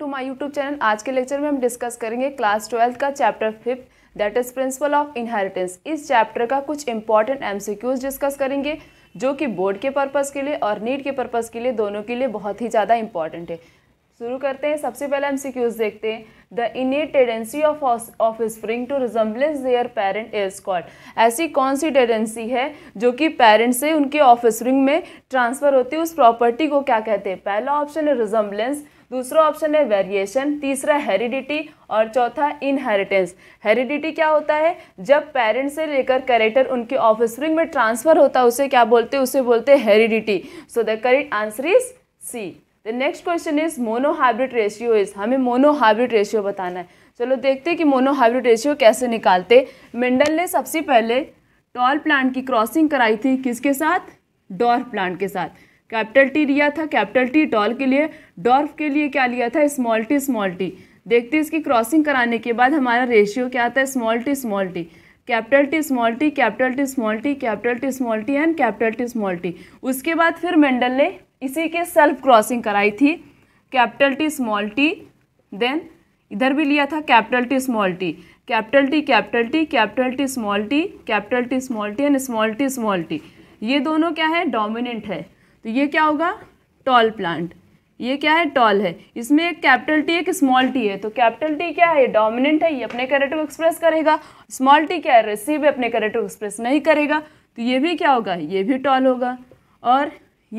To my YouTube channel आज के lecture में हम डिस्कस करेंगे क्लास ट्वेल्थ का chapter fifth that is principle of inheritance इस चैप्टर का कुछ इंपॉर्टेंट एमसीक्यूज डिस्कस करेंगे जो कि बोर्ड के पर्पज़ के लिए और नीट के पर्पज़ के लिए दोनों के लिए बहुत ही ज़्यादा इंपॉर्टेंट है शुरू करते हैं सबसे पहले हम देखते हैं the innate tendency of offspring to resemblance their parent is called ऐसी कौन सी टेंडेंसी है जो कि पेरेंट से उनके ऑफ स्प्रिंग में ट्रांसफ़र होती है उस प्रॉपर्टी को क्या कहते हैं पहला ऑप्शन है रिजम्बलेंस दूसरा ऑप्शन है वेरिएशन तीसरा हेरिडिटी और चौथा इनहेरिटेंस हेरिडिटी क्या होता है जब पेरेंट्स से लेकर करेक्टर उनके ऑफिसरिंग में ट्रांसफ़र होता है उसे क्या बोलते हैं उसे बोलते हैं heredity so the correct answer is C the next question is monohybrid ratio is हमें मोनोहाइब्रिड रेशियो बताना है चलो देखते हैं कि मोनोहाइब्रिड रेशियो कैसे निकालते मेंडल ने सबसे पहले टॉल प्लांट की क्रॉसिंग कराई थी किसके साथ डॉर प्लांट के साथ कैपिटल टी लिया था कैपिटल टी टॉल के लिए डॉर्फ के लिए क्या लिया था स्मॉल टी स्मॉल टी देखते इसकी क्रॉसिंग कराने के बाद हमारा रेशियो क्या आता है small T small T capital T small T capital T small T capital T small T and capital T small T उसके बाद फिर मेंडल ने इसी के सेल्फ क्रॉसिंग कराई थी capital T small T then इधर भी लिया था capital T small T capital T capital T capital T small T capital T small T and small T small T ये दोनों क्या है डोमिनेंट है तो ये क्या होगा टॉल प्लांट ये क्या है टॉल है इसमें एक कैपिटल टी एक स्मॉल टी है तो कैपिटल टी क्या है ये डोमिनेंट है ये अपने को एक्सप्रेस करेगा स्मॉल टी क्या है रेसिव अपने कैरेटिव एक्सप्रेस नहीं करेगा तो ये भी क्या होगा ये भी टॉल होगा और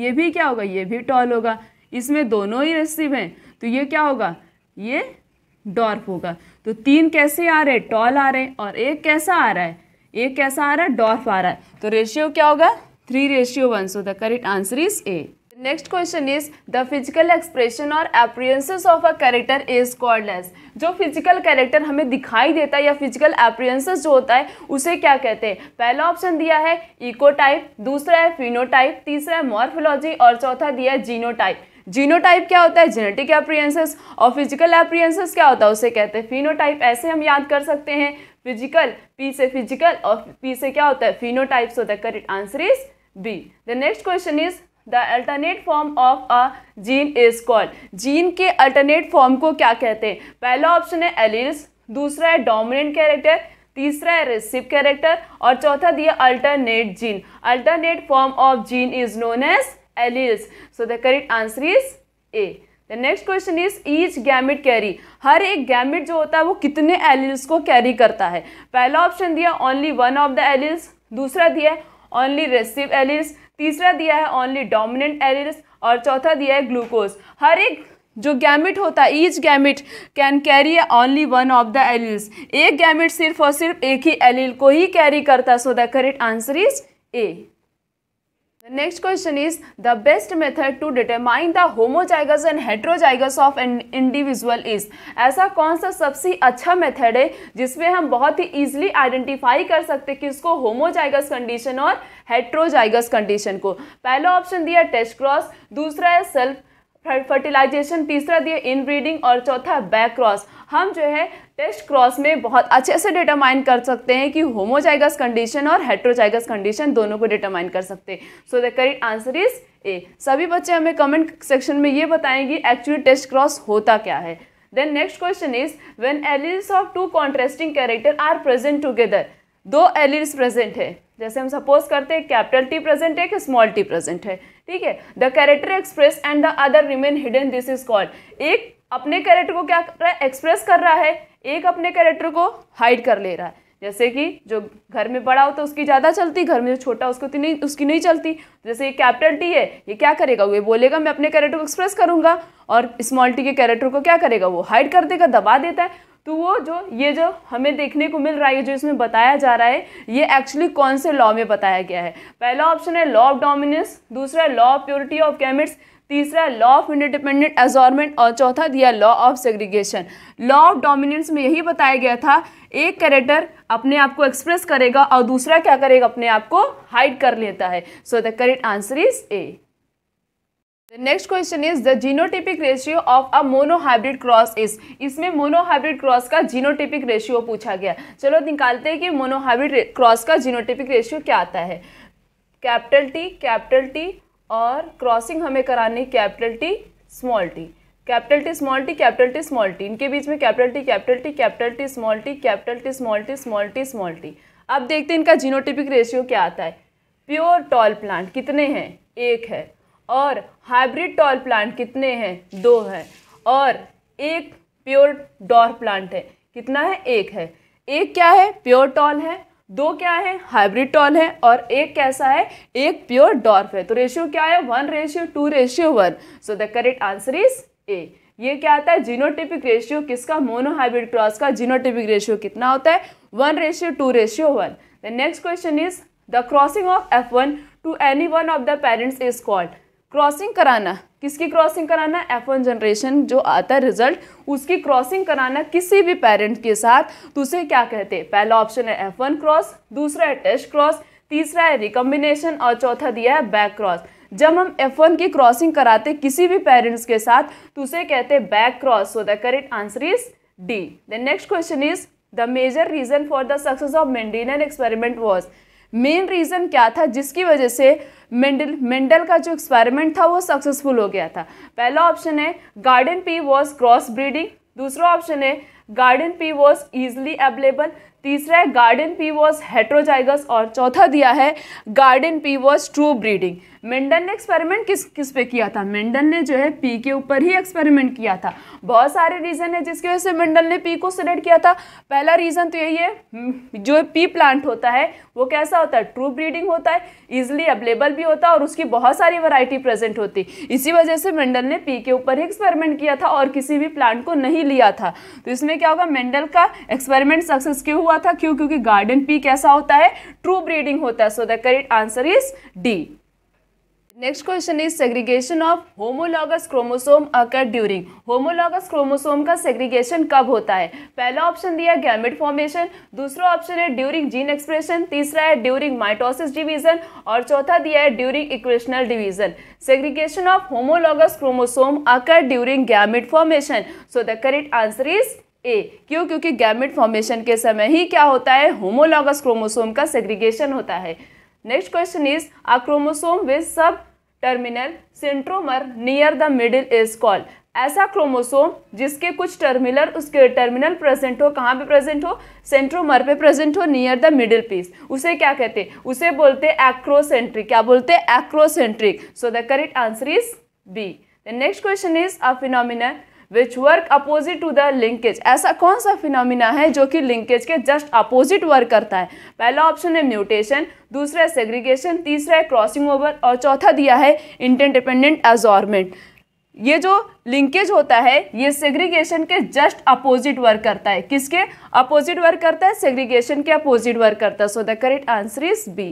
ये भी क्या होगा ये भी टॉल होगा इसमें दोनों ही रेसिव हैं तो ये क्या होगा ये डॉर्फ होगा तो तीन कैसे आ रहे टॉल आ रहे हैं और एक कैसा आ रहा है एक कैसा आ रहा है डॉर्फ आ रहा है तो रेशियो क्या होगा three ratio one so the correct answer is A next question is the physical expression or appearances of a character is called as जो फिजिकल कैरेक्टर हमें दिखाई देता है या फिजिकल अप्रियंसेस जो होता है उसे क्या कहते हैं पहला ऑप्शन दिया है इको टाइप दूसरा है फिनोटाइप तीसरा है मॉर्फोलॉजी और चौथा दिया है जीनोटाइप जीनोटाइप क्या होता है जेनेटिक अप्रियंसेस और फिजिकल अप्रियंसेस क्या होता है उसे कहते हैं फिनोटाइप ऐसे हम याद कर सकते हैं फिजिकल पी से फिजिकल और पी से क्या होता है फिनोटाइप होता the correct answer is B the next question is the alternate form of a gene is called gene के अल्टरनेट फॉर्म को क्या कहते हैं पहला ऑप्शन है एलिल्स दूसरा है डोमिनेंट कैरेक्टर तीसरा है रिसिव कैरेक्टर और चौथा दिया alternate gene alternate form of gene is known as alleles so the correct answer is A the next question is each gamete carry हर एक गैमिट जो होता है वो कितने एलिल्स को कैरी करता है पहला ऑप्शन दिया only one of the alleles दूसरा दिया ओनली रेसिव एलिल्स तीसरा दिया है ओनली डोमिनेंट एलिल्स और चौथा दिया है ग्लूकोज हर एक जो गैमिट होता है each gamete can carry only one of the alleles एक गैमिट सिर्फ और सिर्फ एक ही एलिल को ही कैरी करता so the correct answer is A next question is the best method to to the homozygous and and of an individual is ऐसा कौन सा सबसे अच्छा मेथड है जिसमें हम बहुत ही इजीली आइडेंटिफाई कर सकते हैं कि इसको होमोजाइगस कंडीशन और हेट्रोजाइगस कंडीशन को पहला ऑप्शन दिया टेस्ट क्रॉस दूसरा है सेल्फ फर्टिलाइजेशन तीसरा इन इनब्रीडिंग और चौथा बैक क्रॉस हम जो है टेस्ट क्रॉस में बहुत अच्छे से डिटरमाइन कर सकते हैं कि होमोजाइगस कंडीशन और हेट्रोजाइगस कंडीशन दोनों को डिटरमाइन कर सकते हैं so the correct answer is A सभी बच्चे हमें कमेंट सेक्शन में ये बताएंगे एक्चुअली टेस्ट क्रॉस होता क्या है then next question is when alleles of two contrasting character are present together दो एलिल्स प्रेजेंट है जैसे हम सपोज करते हैं कैपिटल टी प्रेजेंट है कि स्मॉल टी प्रेजेंट है ठीक है the character express and the other remain hidden this is called एक अपने कैरेक्टर को क्या कर रहा है एक्सप्रेस कर रहा है एक अपने कैरेक्टर को हाइड कर ले रहा है जैसे कि जो घर में बड़ा हो तो उसकी ज़्यादा चलती घर में जो छोटा उसको तो नहीं उसकी नहीं चलती जैसे ये कैपिटल टी है ये क्या करेगा वो ये बोलेगा मैं अपने कैरेक्टर को एक्सप्रेस करूँगा और स्मॉल टी के कैरेक्टर को क्या करेगा वो हाइड कर देगा दबा देता है तो वो जो ये जो हमें देखने को मिल रहा है जो इसमें बताया जा रहा है ये एक्चुअली कौन से लॉ में बताया गया है पहला ऑप्शन है लॉ ऑफ डोमिनेंस दूसरा law of purity of gametes तीसरा लॉ ऑफ इंडिपेंडेंट एजॉर्मेंट और चौथा दिया law of segregation law of dominance में यही बताया गया था एक कैरेक्टर अपने आप को एक्सप्रेस करेगा और दूसरा क्या करेगा अपने आप को हाइड कर लेता है so the correct answer is A The next question is the genotypic ratio of a monohybrid cross is इसमें monohybrid cross का genotypic ratio पूछा गया चलो निकालते हैं कि monohybrid cross का genotypic ratio क्या आता है कैपिटल टी कैपिटल टी और क्रॉसिंग हमें करानी capital T small T capital T small T capital T small T इनके बीच में capital T capital T capital T small T capital T small T small T small T अब देखते हैं इनका जीनोटिपिक रेशियो क्या आता है प्योर टॉल प्लांट कितने हैं एक है और हाइब्रिड टॉल प्लांट कितने हैं दो हैं और एक प्योर डॉर प्लांट है कितना है एक है एक क्या है प्योर टॉल है दो क्या है हाइब्रिड टॉल है और एक कैसा है एक प्योर डॉर्फ है तो रेशियो क्या है one ratio two ratio one so the correct answer is A ये क्या आता है जीनोटिपिक रेशियो किसका मोनोहाइब्रिड क्रॉस का जीनोटिपिक रेशियो कितना होता है one ratio two ratio one the next question is the crossing of F one to any one of the parents is called crossing कराना किसकी क्रॉसिंग कराना एफ वन जनरेशन जो आता है रिजल्ट उसकी क्रॉसिंग कराना किसी भी पेरेंट के साथ तो उसे क्या कहते हैं पहला ऑप्शन है एफ वन क्रॉस दूसरा है टेस्ट क्रॉस तीसरा है रिकम्बिनेशन और चौथा दिया है बैक क्रॉस जब हम एफ वन की क्रॉसिंग कराते किसी भी पेरेंट्स के साथ तो उसे कहते हैं back cross so the correct answer is D the next question is the major reason for the success of Mendelian experiment was main reason क्या था जिसकी वजह से मेंडल मेंडल का जो एक्सपेरिमेंट था वो सक्सेसफुल हो गया था पहला ऑप्शन है garden pea was cross breeding दूसरा ऑप्शन है garden pea was easily available तीसरा है गार्डन पी वॉज हेट्रोजाइगस और चौथा दिया है garden pea was true breeding Mendel ने एक्सपेरिमेंट किस किस पे किया था मेंडन ने जो है पी के ऊपर ही एक्सपेरिमेंट किया था बहुत सारे रीज़न है जिसकी वजह से मेंडल ने पी को सिलेक्ट किया था पहला रीज़न तो यही है हम्म, जो पी प्लांट होता है वो कैसा होता है ट्रू ब्रीडिंग होता है इजिली अवेलेबल भी होता है और उसकी बहुत सारी वैरायटी प्रेजेंट होती इसी वजह से मेंडल ने पी के ऊपर ही एक्सपेरिमेंट किया था और किसी भी प्लांट को नहीं लिया था तो इसमें क्या होगा मेंडल का एक्सपेरिमेंट सक्सेस क्यों हुआ था क्यों क्योंकि गार्डन पी कैसा होता है ट्रू ब्रीडिंग होता है so the correct answer is D next question is segregation of homologous chromosome occur during homologous chromosome का सेग्रीगेशन कब होता है पहला ऑप्शन दिया गैमेट फॉर्मेशन दूसरा ऑप्शन है ड्यूरिंग जीन एक्सप्रेशन तीसरा है ड्यूरिंग माइटोसिस डिवीजन और चौथा दिया है during equational division segregation of homologous chromosome occur during gamete formation so the correct answer is A क्यों क्योंकि गैमिट फॉर्मेशन के समय ही क्या होता है होमोलॉगस क्रोमोसोम का सेग्रीगेशन होता है Next question is a chromosome with sub terminal centromere near the middle is called ऐसा क्रोमोसोम जिसके कुछ टर्मिनल उसके टर्मिनल प्रेजेंट हो कहाँ पे प्रेजेंट हो सेंट्रोमर पे प्रेजेंट हो नियर द मिडिल पीस उसे क्या कहते हैं उसे बोलते हैं एक्रोसेंट्रिक क्या बोलते हैं acrocentric so the correct answer is B the next question is a phenomenal which work opposite to the linkage ऐसा कौन सा फिनोमिना है जो कि लिंकेज के जस्ट अपोजिट वर्क करता है पहला ऑप्शन है म्यूटेशन दूसरा है सेग्रीगेशन तीसरा है क्रॉसिंग ओवर और चौथा दिया है इंटरडिपेंडेंट एजॉर्मेंट ये जो लिंकेज होता है ये सेग्रीगेशन के जस्ट अपोजिट वर्क करता है किसके अपोजिट वर्क करता है सेग्रीगेशन के अपोजिट वर्क करता है so the correct answer is B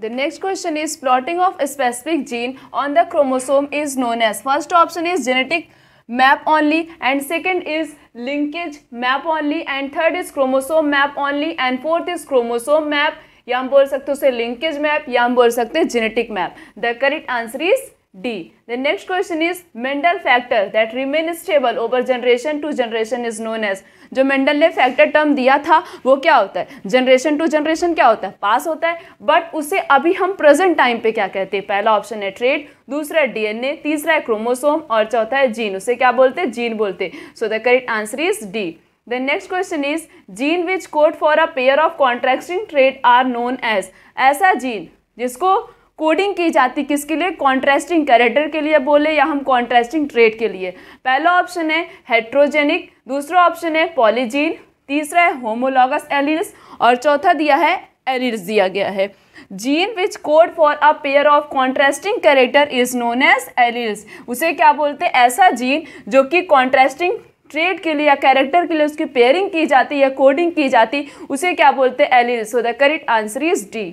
the next question is plotting of specific gene on the chromosome is known as first option is genetic map only and second is linkage map only and third is chromosome map only and fourth is chromosome map या हम बोल सकते हैं उसे linkage map या हम बोल सकते हैं genetic map the correct answer is D. The next question is Mendel factor that remain stable over generation to generation is known as जो मेंडल ने फैक्टर टर्म दिया था वो क्या होता है जनरेशन टू जनरेशन क्या होता है पास होता है बट उसे अभी हम प्रेजेंट टाइम पे क्या कहते हैं पहला ऑप्शन है ट्रेड दूसरा है डीएनए तीसरा है क्रोमोसोम और चौथा है जीन उसे क्या बोलते हैं जीन बोलते हैं so the correct answer is D The next question is gene which code for a pair of contrasting trait are known as ऐसा जीन जिसको कोडिंग की जाती किसके लिए कॉन्ट्रास्टिंग कैरेक्टर के लिए बोले या हम कॉन्ट्रास्टिंग ट्रेड के लिए पहला ऑप्शन है हेट्रोजेनिक दूसरा ऑप्शन है पॉलीजीन तीसरा है होमोलॉगस एलिनस और चौथा दिया है एलिनस दिया गया है gene which code for a pair of contrasting character is known as alleles उसे क्या बोलते हैं ऐसा जीन जो कि कॉन्ट्रास्टिंग ट्रेड के लिए या कैरेक्टर के लिए उसकी पेयरिंग की जाती है कोडिंग की जाती उसे क्या बोलते हैं alleles so the correct answer is D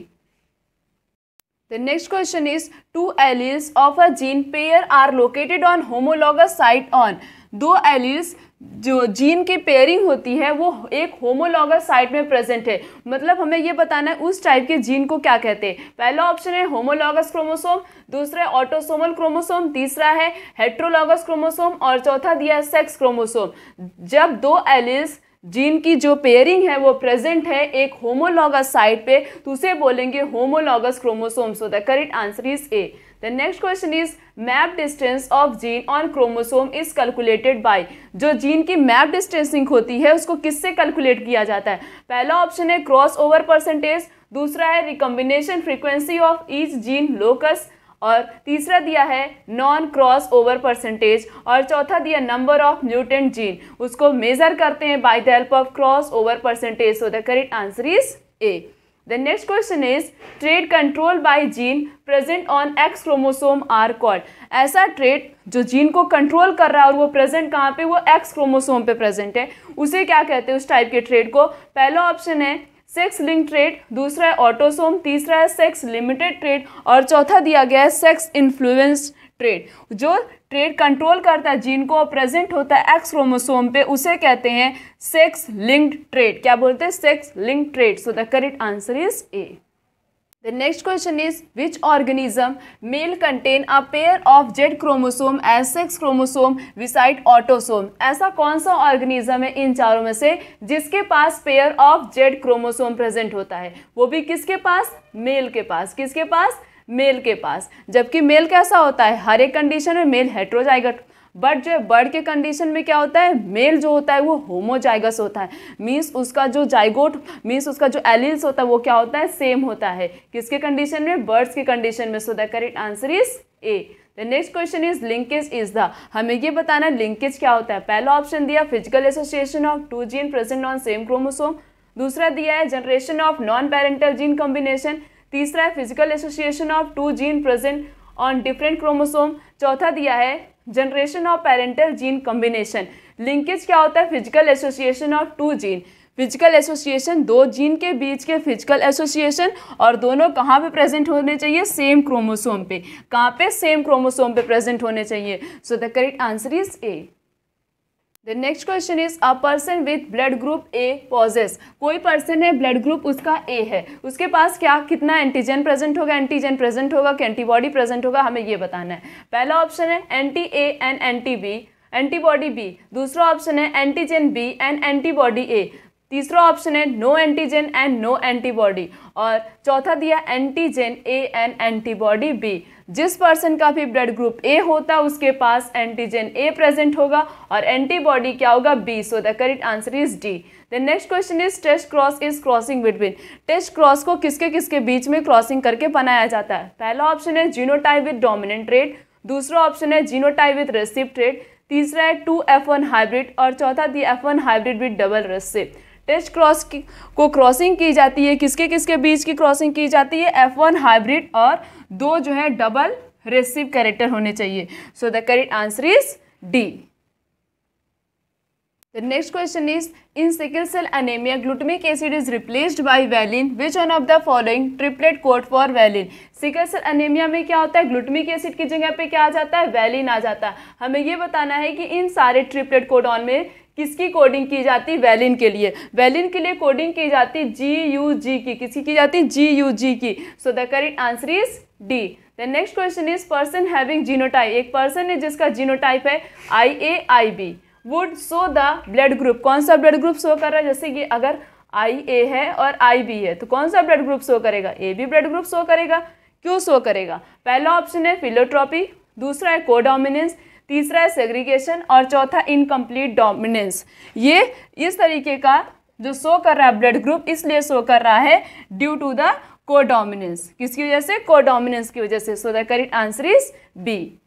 The next question is two alleles of a gene pair are located on homologous site on दो एलील्स जो जीन की पेयरिंग होती है वो एक होमोलॉगस साइट में प्रेजेंट है मतलब हमें ये बताना है उस टाइप के जीन को क्या कहते हैं पहला ऑप्शन है होमोलॉगस क्रोमोसोम दूसरा है ऑटोसोमल क्रोमोसोम तीसरा है हेट्रोलॉगस क्रोमोसोम और चौथा दिया है सेक्स क्रोमोसोम जब दो एलिस जीन की जो पेयरिंग है वो प्रेजेंट है एक होमोलॉगस साइड पे तो उसे बोलेंगे homologous chromosome so the correct answer is A the next question is map distance of gene on chromosome is calculated by जो जीन की मैप डिस्टेंसिंग होती है उसको किससे कैलकुलेट किया जाता है पहला ऑप्शन है क्रॉस ओवर परसेंटेज दूसरा है recombination frequency of each gene locus और तीसरा दिया है नॉन क्रॉस ओवर परसेंटेज और चौथा दिया नंबर ऑफ म्यूटेंट जीन उसको मेजर करते हैं by the help of cross over percentage so the correct answer is A the next question is trait control by gene present on X chromosome are called ऐसा trait जो gene को control कर रहा है और वो प्रेजेंट कहाँ पे वो एक्स क्रोमोसोम पे प्रेजेंट है उसे क्या कहते हैं उस टाइप के ट्रेड को पहला ऑप्शन है सेक्स लिंक ट्रेड दूसरा है ऑटोसोम तीसरा है सेक्स लिमिटेड ट्रेड और चौथा दिया गया है सेक्स इन्फ्लुएंस ट्रेड जो ट्रेड कंट्रोल करता है जीन को प्रेजेंट होता है एक्स क्रोमोसोम पे उसे कहते हैं सेक्स लिंक्ड ट्रेड क्या बोलते हैं sex linked trait so the correct answer is A The next question is which organism male contain a pair of Z chromosome as sex chromosome beside autosome ऐसा कौन सा organism है इन चारों में से जिसके पास pair of Z chromosome present होता है वो भी किसके पास male के पास किसके पास मेल के पास जबकि मेल कैसा होता है हर एक कंडीशन में मेल हेट्रोजाइगट बट जो है बर्ड के कंडीशन में क्या होता है मेल जो होता है वो होमोजाइगस होता है मीन्स उसका जो जाइगोट मीन्स उसका जो एलिल्स होता है वो क्या होता है सेम होता है किसके कंडीशन में बर्ड्स के कंडीशन में so the correct answer is A the next question is linkage is the हमें ये बताना लिंकेज क्या होता है पहला ऑप्शन दिया physical association of two gene present on same chromosome दूसरा दिया है generation of non parental gene combination तीसरा है physical association of two gene present on different chromosome चौथा दिया है generation of parental gene combination linkage क्या होता है physical association of two gene physical association दो जीन के बीच के फिजिकल एसोसिएशन और दोनों कहाँ पे प्रेजेंट होने चाहिए सेम क्रोमोसोम पे कहाँ पे सेम क्रोमोसोम पे प्रेजेंट होने चाहिए so the correct answer is A the next question is a person with blood group A possess कोई पर्सन है ब्लड ग्रुप उसका ए है उसके पास क्या कितना एंटीजन प्रेजेंट होगा एंटीजन प्रेजेंट होगा कि एंटीबॉडी प्रेजेंट होगा हमें ये बताना है पहला ऑप्शन है anti A and anti B antibody B दूसरा ऑप्शन है antigen B and antibody A तीसरा ऑप्शन है no antigen and no antibody और चौथा दिया antigen A and antibody B जिस पर्सन का भी ब्लड ग्रुप ए होता है उसके पास एंटीजन ए प्रेजेंट होगा और एंटीबॉडी क्या होगा B so the correct answer is D the next question is test cross is crossing between test cross को किसके किसके बीच में क्रॉसिंग करके बनाया जाता है पहला ऑप्शन है जीनोटाइप विद डोमिनेंट रेट दूसरा ऑप्शन है जीनोटाइप विथ रेसिप्ट रेट तीसरा है टू एफ वन हाइब्रिड और चौथा दी F one hybrid with double recessive test cross को क्रॉसिंग की जाती है किसके किसके बीच की क्रॉसिंग की जाती है एफ वन हाइब्रिड और दो जो है डबल रेसिव कैरेक्टर होने चाहिए so the correct answer is D The next question is in sickle cell anemia glutamic acid is replaced by valine which one of the following triplet code for valine sickle cell anaemia में क्या होता है ग्लूटमिक acid की जगह पे क्या आ जाता है वैलिन आ जाता है हमें ये बताना है कि इन सारे ट्रिपलेट कोडॉन में किसकी कोडिंग की जाती है वैलिन के लिए वैलिन के लिए कोडिंग की जाती है जी यू जी की किसकी की जाती है जी यू जी की so the correct answer is D the next question is person having genotype एक पर्सन है जिसका जीनोटाइप है I A I B would show the blood group कौन सा ब्लड ग्रुप शो कर रहा है जैसे कि अगर आई ए है और आई बी है तो कौन सा ब्लड ग्रुप शो करेगा A B blood group show करेगा क्यों शो करेगा पहला ऑप्शन है फिलोट्रॉपी दूसरा है कोडोमिनेंस तीसरा है सेग्रीगेशन और चौथा इनकम्प्लीट डोमिनेंस ये इस तरीके का जो शो कर रहा है ब्लड ग्रुप इसलिए शो कर रहा है ड्यू टू द कोडोमिनेंस किसकी वजह से कोडोमिनेंस की वजह से so the correct answer is B